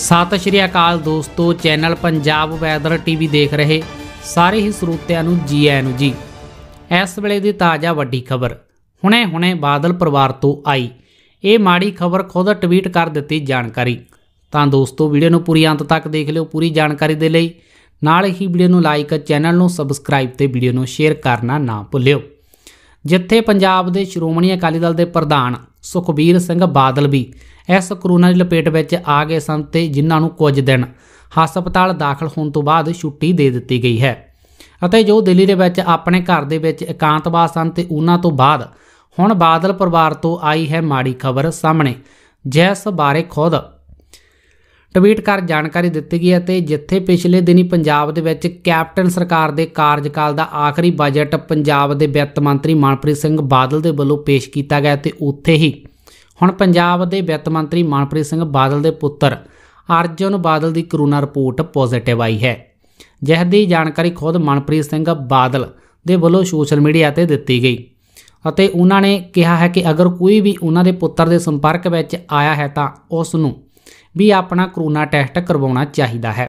ਸਤਿ ਸ਼੍ਰੀ ਅਕਾਲ ਦੋਸਤੋ channel Punjab weather TV ਦੇਖ ਰਹੇ ਸਾਰੇ ਹੀ ਸਰੋਤਿਆਂ ਨੂੰ ਜੀ ਆਇਆਂ ਨੂੰ ਜੀ ਇਸ ਵੇਲੇ ਦੀ ਤਾਜ਼ਾ ਵੱਡੀ ਖਬਰ ਹੁਣੇ-ਹੁਣੇ ਬਾਦਲ ਪਰਿਵਾਰ ਤੋਂ ਆਈ ਇਹ ਮਾੜੀ ਖਬਰ ਖੁਦ ਟਵੀਟ ਕਰ ਦਿੱਤੀ ਜਾਣਕਾਰੀ ਤਾਂ ਦੋਸਤੋ ਵੀਡੀਓ ਨੂੰ ਪੂਰੀ ਅੰਤ ਤੱਕ ਦੇਖ ਲਿਓ ਪੂਰੀ ਜਾਣਕਾਰੀ ਦੇ ਲਈ ਨਾਲ ਹੀ ਵੀਡੀਓ ਨੂੰ ਲਾਈਕ ਚੈਨਲ ਨੂੰ ਸਬਸਕ੍ਰਾਈਬ ਤੇ ਵੀਡੀਓ ਨੂੰ ਸ਼ੇਅਰ ਕਰਨਾ ਨਾ ਭੁੱਲਿਓ ਜਿੱਥੇ ਪੰਜਾਬ ਦੇ ਸ਼੍ਰੋਮਣੀ ਅਕਾਲੀ ਦਲ ਦੇ ਪ੍ਰਧਾਨ ਸੁਖਬੀਰ ਸਿੰਘ ਬਾਦਲ ਵੀ ਇਸ ਕਰੋਨਾ ਦੀ ਲਪੇਟ ਵਿੱਚ ਆ ਗਏ ਸਨ ਤੇ ਜਿਨ੍ਹਾਂ ਨੂੰ ਕੁਝ ਦਿਨ ਹਸਪਤਾਲ ਦਾਖਲ ਹੋਣ ਤੋਂ ਬਾਅਦ ਛੁੱਟੀ ਦੇ ਦਿੱਤੀ ਗਈ ਹੈ ਅਤੇ ਜੋ ਦਿੱਲੀ ਦੇ ਵਿੱਚ ਆਪਣੇ ਘਰ ਦੇ ਵਿੱਚ ਇਕਾਂਤਵਾਸ ਹਨ ਤੇ ਉਹਨਾਂ ਤੋਂ ਬਾਅਦ ਹੁਣ ਬਾਦਲ ਪਰਿਵਾਰ ਤੋਂ ਆਈ ਹੈ ਮਾੜੀ ਖਬਰ ਸਾਹਮਣੇ ਜਿਸ ਬਾਰੇ ਖੁਦ ਟਵੀਟ ਕਰ ਜਾਣਕਾਰੀ ਦਿੱਤੀ ਗਈ ਅਤੇ ਜਿੱਥੇ ਪਿਛਲੇ ਦਿਨੀ ਪੰਜਾਬ ਦੇ ਵਿੱਚ ਕੈਪਟਨ ਸਰਕਾਰ ਦੇ ਕਾਰਜਕਾਲ ਦਾ ਆਖਰੀ ਬਜਟ ਪੰਜਾਬ ਦੇ ਵਿੱਤ ਮੰਤਰੀ ਮਨਪ੍ਰੀਤ ਸਿੰਘ ਬਾਦਲ ਦੇ ਵੱਲੋਂ ਪੇਸ਼ ਕੀਤਾ ਗਿਆ ਤੇ ਉੱਥੇ ਹੀ ਹੁਣ ਪੰਜਾਬ ਦੇ ਵਿੱਤ ਮੰਤਰੀ ਮਨਪ੍ਰੀਤ ਸਿੰਘ ਬਾਦਲ ਦੇ ਪੁੱਤਰ ਅਰਜਨ ਬਾਦਲ ਦੀ ਕਰੋਨਾ ਰਿਪੋਰਟ ਪੋਜ਼ਿਟਿਵ ਆਈ ਹੈ ਜਿਸ ਦੀ ਜਾਣਕਾਰੀ ਖੁਦ ਮਨਪ੍ਰੀਤ ਸਿੰਘ ਬਾਦਲ ਦੇ ਵੱਲੋਂ ਸੋਸ਼ਲ ਮੀਡੀਆ ਤੇ ਦਿੱਤੀ ਗਈ ਅਤੇ ਉਹਨਾਂ ਨੇ ਕਿਹਾ ਹੈ ਕਿ ਅਗਰ ਕੋਈ ਵੀ ਉਹਨਾਂ ਦੇ ਪੁੱਤਰ ਦੇ ਸੰਪਰਕ ਵਿੱਚ ਆਇਆ ਹੈ ਤਾਂ ਉਸ ਨੂੰ ਵੀ ਆਪਣਾ ਕਰੋਨਾ ਟੈਸਟ ਕਰਵਾਉਣਾ ਚਾਹੀਦਾ ਹੈ